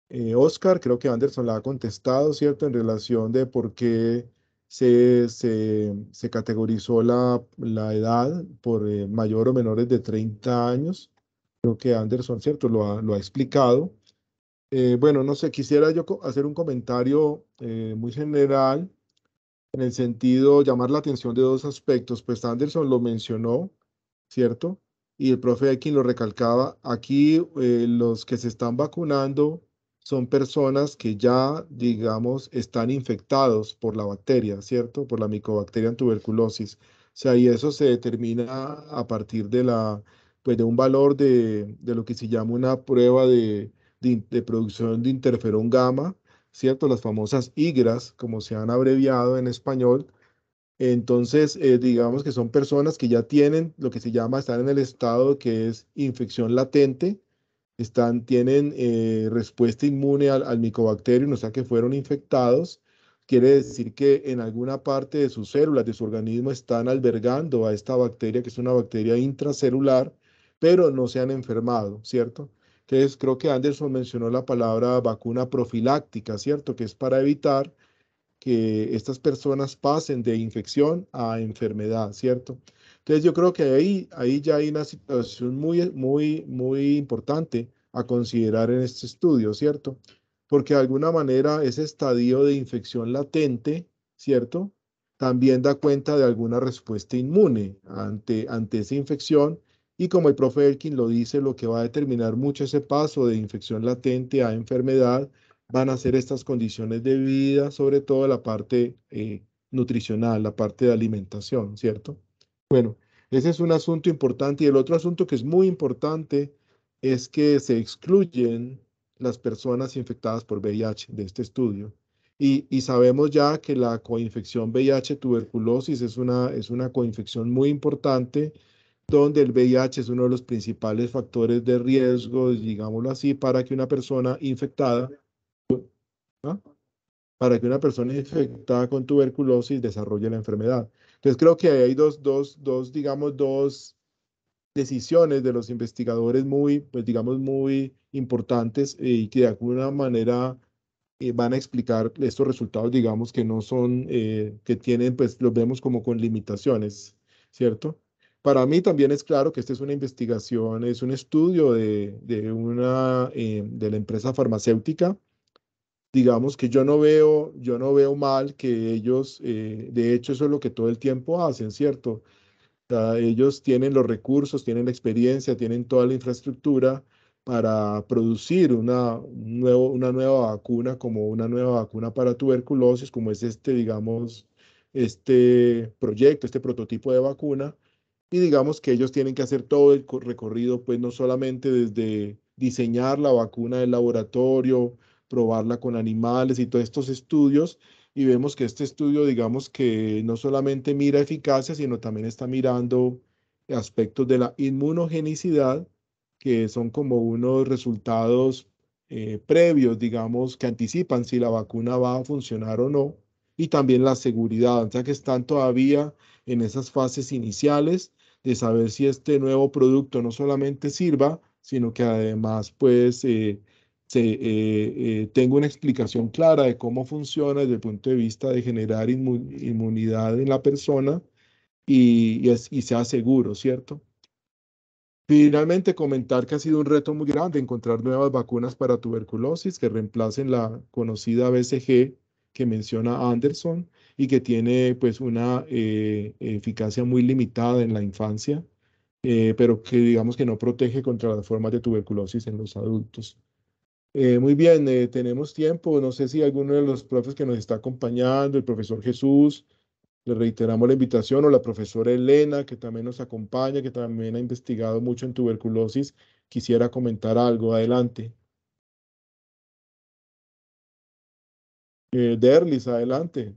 eh, Oscar, creo que Anderson la ha contestado, ¿cierto? En relación de por qué se, se, categorizó la, la, edad por mayor o menores de 30 años. Creo que Anderson, ¿cierto? Lo ha, lo ha explicado. bueno, no sé, quisiera yo hacer un comentario muy general en el sentido de llamar la atención de dos aspectos. Pues Anderson lo mencionó, ¿cierto? Y el profe Aikin lo recalcaba, aquí eh, los que se están vacunando son personas que ya, digamos, están infectados por la bacteria, ¿cierto? Por la micobacteria en tuberculosis. O sea, y eso se determina a partir de la, pues de un valor de, de lo que se llama una prueba de, de, de, producción de interferón gamma, ¿cierto? Las famosas IGRAS, como se han abreviado en español, entonces, eh, digamos que son personas que ya tienen lo que se llama estar en el estado que es infección latente, están, tienen eh, respuesta inmune al, al no sea que fueron infectados. Quiere decir que en alguna parte de sus células, de su organismo, están albergando a esta bacteria, que es una bacteria intracelular, pero no se han enfermado, ¿cierto? Que creo que Anderson mencionó la palabra vacuna profiláctica, ¿cierto? Que es para evitar que estas personas pasen de infección a enfermedad, ¿cierto? Entonces yo creo que ahí, ahí ya hay una situación muy, muy, muy importante a considerar en este estudio, ¿cierto? Porque de alguna manera ese estadio de infección latente, ¿cierto? También da cuenta de alguna respuesta inmune ante, ante esa infección y como el profe Elkin lo dice, lo que va a determinar mucho ese paso de infección latente a enfermedad van a ser estas condiciones de vida, sobre todo la parte eh, nutricional, la parte de alimentación, ¿cierto? Bueno, ese es un asunto importante y el otro asunto que es muy importante es que se excluyen las personas infectadas por VIH de este estudio. Y, sabemos ya que la coinfección VIH-tuberculosis es una, es una coinfección muy importante, donde el VIH es uno de los principales factores de riesgo, digámoslo así, para que una persona infectada para que una persona infectada con tuberculosis desarrolle la enfermedad. Entonces creo que hay dos, dos, dos digamos, dos decisiones de los investigadores muy, pues digamos, muy importantes eh, y que de alguna manera eh, van a explicar estos resultados, digamos, que no son, eh, que tienen, pues los vemos como con limitaciones, ¿cierto? Para mí también es claro que esta es una investigación, es un estudio de, de una, de la empresa farmacéutica, digamos que yo no veo, yo no veo mal que ellos, eh, de hecho eso es lo que todo el tiempo hacen, ¿cierto? ellos tienen los recursos, tienen la experiencia, tienen toda la infraestructura para producir una, una nueva vacuna, como una nueva vacuna para tuberculosis, como es este, digamos, este proyecto, este prototipo de vacuna. Y digamos que ellos tienen que hacer todo el recorrido, pues no solamente desde diseñar la vacuna del laboratorio, probarla con animales y todos estos estudios. Y vemos que este estudio, digamos que no solamente mira eficacia, sino también está mirando aspectos de la inmunogenicidad, que son como unos resultados eh, previos, digamos, que anticipan si la vacuna va a funcionar o no, y también la seguridad, o sea que están todavía en esas fases iniciales de saber si este nuevo producto no solamente sirva, sino que además pues eh, se, eh, eh, una explicación clara de cómo funciona desde el punto de vista de generar inmunidad en la persona y, sea seguro, ¿cierto? Finalmente, comentar que ha sido un reto muy grande encontrar nuevas vacunas para tuberculosis que reemplacen la conocida BCG que menciona Anderson y que tiene pues una eh, eficacia muy limitada en la infancia, pero que digamos que no protege contra las formas de tuberculosis en los adultos. Eh, muy bien, eh, tenemos tiempo. No sé si alguno de los profes que nos está acompañando, el profesor Jesús, le reiteramos la invitación, o la profesora Elena, que también nos acompaña, que también ha investigado mucho en tuberculosis, quisiera comentar algo. Adelante. Eh, Derlis, adelante.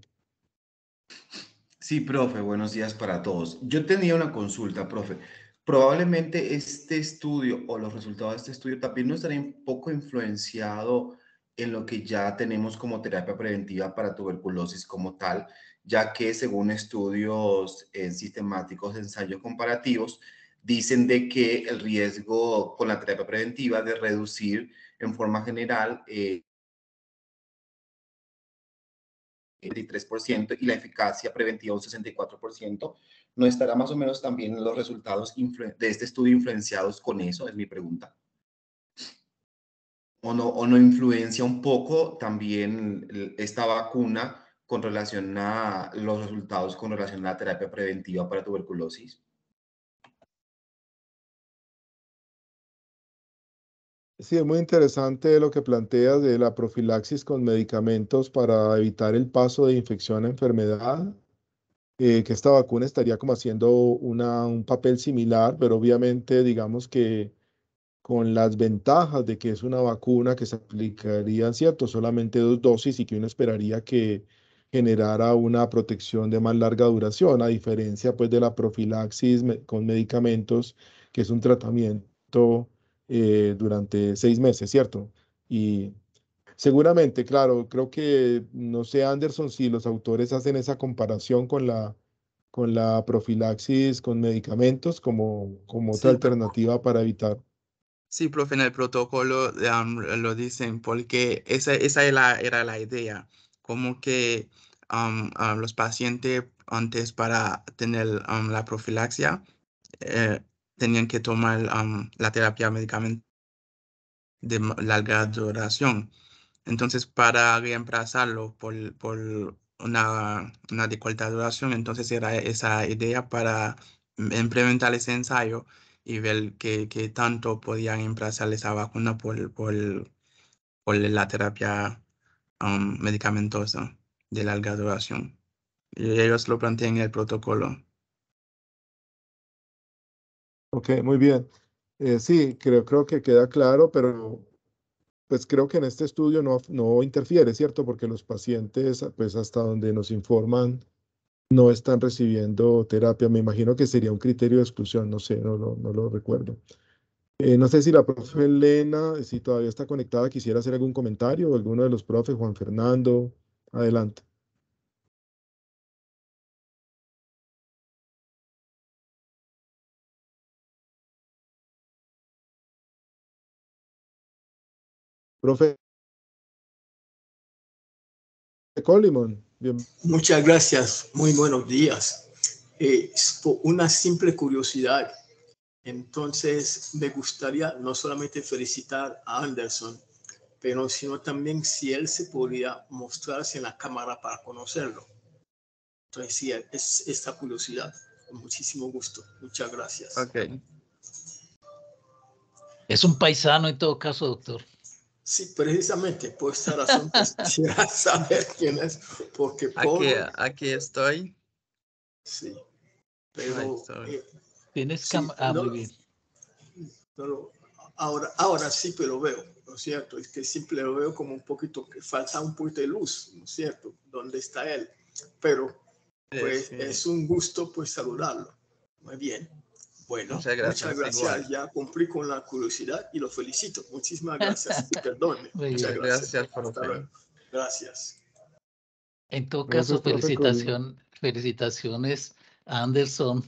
Sí, profe, buenos días para todos. Yo tenía una consulta, profe probablemente este estudio o los resultados de este estudio también no estarían poco influenciado en lo que ya tenemos como terapia preventiva para tuberculosis como tal, ya que según estudios en eh, sistemáticos, ensayos comparativos, dicen de que el riesgo con la terapia preventiva de reducir en forma general eh, y la eficacia preventiva un 64%. ¿No estará más o menos también los resultados de este estudio influenciados con eso? Es mi pregunta. ¿O no, o no influencia un poco también esta vacuna con relación a los resultados con relación a la terapia preventiva para tuberculosis? Sí, es muy interesante lo que planteas de la profilaxis con medicamentos para evitar el paso de infección a enfermedad, eh, que esta vacuna estaría como haciendo una, un papel similar, pero obviamente digamos que con las ventajas de que es una vacuna que se aplicaría, ¿cierto? Solamente dos dosis y que uno esperaría que generara una protección de más larga duración, a diferencia pues de la profilaxis con medicamentos, que es un tratamiento eh, durante seis meses, ¿cierto? Y seguramente, claro, creo que, no sé, Anderson, si los autores hacen esa comparación con la, con la profilaxis con medicamentos como, como otra alternativa para evitar. Sí, profe, en el protocolo lo dicen porque esa, esa era, la, idea, como que um, los pacientes antes para tener la profilaxia eh, tenían que tomar la terapia medicamentosa de larga duración. Entonces, para reemplazarlo por, por una, una, de corta duración, entonces era esa idea para implementar ese ensayo y ver qué, qué tanto podían reemplazar esa vacuna por, por, por la terapia medicamentosa de larga duración. Y ellos lo plantean en el protocolo. Ok, muy bien. Eh, sí, creo, creo que queda claro, pero pues creo que en este estudio no, no interfiere, ¿cierto? Porque los pacientes, pues hasta donde nos informan, no están recibiendo terapia. Me imagino que sería un criterio de exclusión, no sé, no, no, lo recuerdo. Eh, no sé si la profe Elena, si todavía está conectada, quisiera hacer algún comentario, o alguno de los profes, Juan Fernando, adelante. Profe Muchas gracias, muy buenos días. por eh, una simple curiosidad, entonces me gustaría no solamente felicitar a Anderson, pero sino también si él se podría mostrarse en la cámara para conocerlo. Entonces, sí, es esta curiosidad. Con muchísimo gusto. Muchas gracias. Okay. Es un paisano en todo caso, doctor. Sí, precisamente, por esta razón pues, quisiera saber quién es, porque Aquí, estoy. Sí, pero... Eh, Tienes que ah, muy bien. ahora, ahora sí pero lo veo, ¿no es cierto? Es que siempre lo veo como un poquito, que falta un poquito de luz, ¿no es cierto? ¿Dónde está él? Pero, pues, es un gusto, pues, saludarlo. Muy bien. Bueno, muchas gracias. Ya cumplí con la curiosidad y lo felicito. Muchísimas gracias. Perdón. Muchas gracias. Gracias, gracias. En todo caso, felicitación, felicitaciones a Anderson,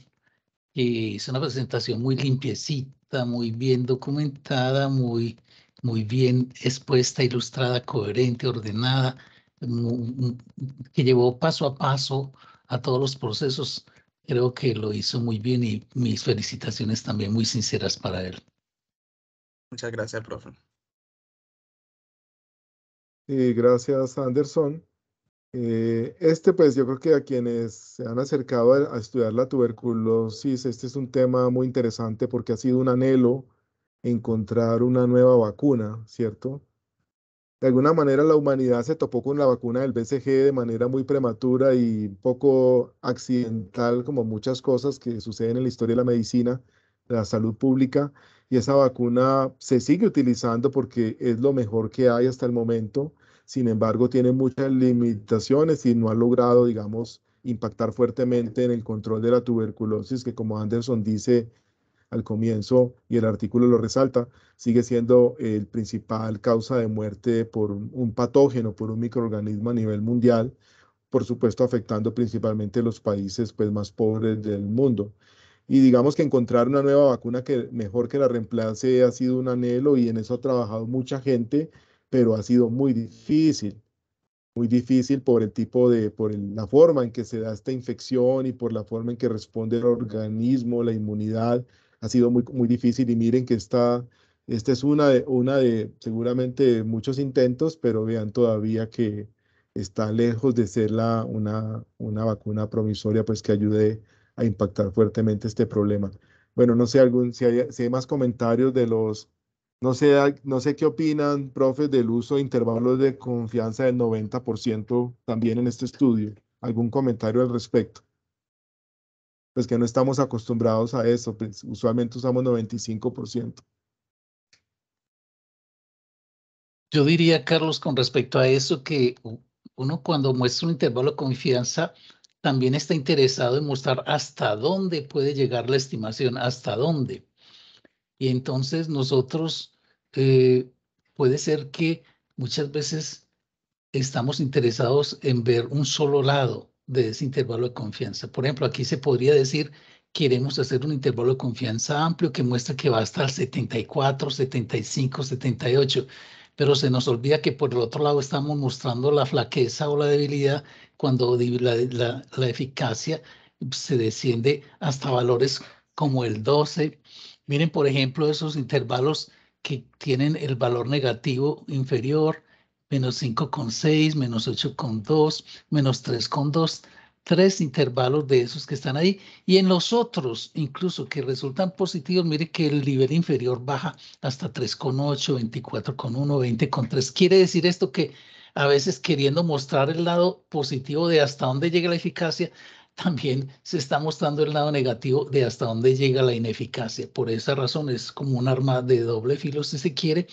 que hizo una presentación muy limpiecita, muy bien documentada, muy, muy bien expuesta, ilustrada, coherente, ordenada, que llevó paso a paso a todos los procesos Creo que lo hizo muy bien y mis felicitaciones también muy sinceras para él. Muchas gracias, profe. gracias, Anderson. Eh, este, pues yo creo que a quienes se han acercado a, estudiar la tuberculosis, este es un tema muy interesante porque ha sido un anhelo encontrar una nueva vacuna, ¿cierto? de alguna manera la humanidad se topó con la vacuna del BCG de manera muy prematura y poco accidental, como muchas cosas que suceden en la historia de la medicina, de la salud pública, y esa vacuna se sigue utilizando porque es lo mejor que hay hasta el momento, sin embargo tiene muchas limitaciones y no ha logrado, digamos, impactar fuertemente en el control de la tuberculosis, que como Anderson dice, al comienzo, y el artículo lo resalta, sigue siendo el principal causa de muerte por un patógeno, por un microorganismo a nivel mundial, por supuesto afectando principalmente los países pues, más pobres del mundo. Y digamos que encontrar una nueva vacuna que mejor que la reemplace ha sido un anhelo y en eso ha trabajado mucha gente, pero ha sido muy difícil muy difícil por el tipo de, por la forma en que se da esta infección y por la forma en que responde el organismo, la inmunidad ha sido muy, muy difícil y miren que esta, esta es una de, una de seguramente muchos intentos, pero vean todavía que está lejos de ser la, una, una vacuna promisoria pues que ayude a impactar fuertemente este problema. Bueno, no sé algún, si, hay, más comentarios de los, no sé, no sé qué opinan, profes, del uso de intervalos de confianza del 90% también en este estudio. ¿Algún comentario al respecto? pues que no estamos acostumbrados a eso, pues, usualmente usamos 95%. Yo diría, Carlos, con respecto a eso, que uno cuando muestra un intervalo de confianza, también está interesado en mostrar hasta dónde puede llegar la estimación, hasta dónde. Y entonces nosotros, eh, puede ser que muchas veces estamos interesados en ver un solo lado, de ese intervalo de confianza. Por ejemplo, aquí se podría decir, queremos hacer un intervalo de confianza amplio que muestra que va hasta el 74, 75, 78, pero se nos olvida que por el otro lado estamos mostrando la flaqueza o la debilidad cuando la, la eficacia se desciende hasta valores como el 12. Miren, por ejemplo, esos intervalos que tienen el valor negativo inferior, menos 5,6, menos 8,2, menos 3,2, tres intervalos de esos que están ahí. Y en los otros, incluso que resultan positivos, mire que el nivel inferior baja hasta 3,8, 24,1, 20,3. Quiere decir esto que a veces queriendo mostrar el lado positivo de hasta dónde llega la eficacia, también se está mostrando el lado negativo de hasta dónde llega la ineficacia. Por esa razón es como un arma de doble filo, si se quiere,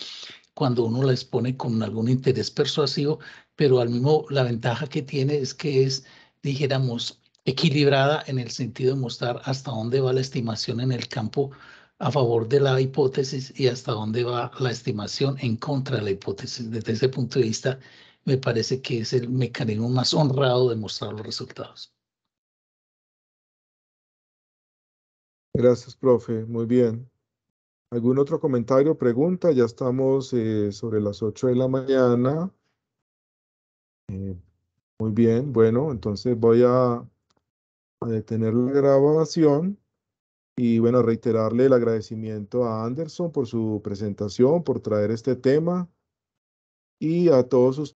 cuando uno la expone con algún interés persuasivo, pero al mismo la ventaja que tiene es que es, dijéramos, equilibrada en el sentido de mostrar hasta dónde va la estimación en el campo a favor de la hipótesis y hasta dónde va la estimación en contra de la hipótesis. Desde ese punto de vista, me parece que es el mecanismo más honrado de mostrar los resultados. Gracias, profe. Muy bien. ¿Algún otro comentario, pregunta? Ya estamos eh, sobre las 8 de la mañana. Eh, muy bien, bueno, entonces voy a, a, detener la grabación y bueno, reiterarle el agradecimiento a Anderson por su presentación, por traer este tema y a todos ustedes.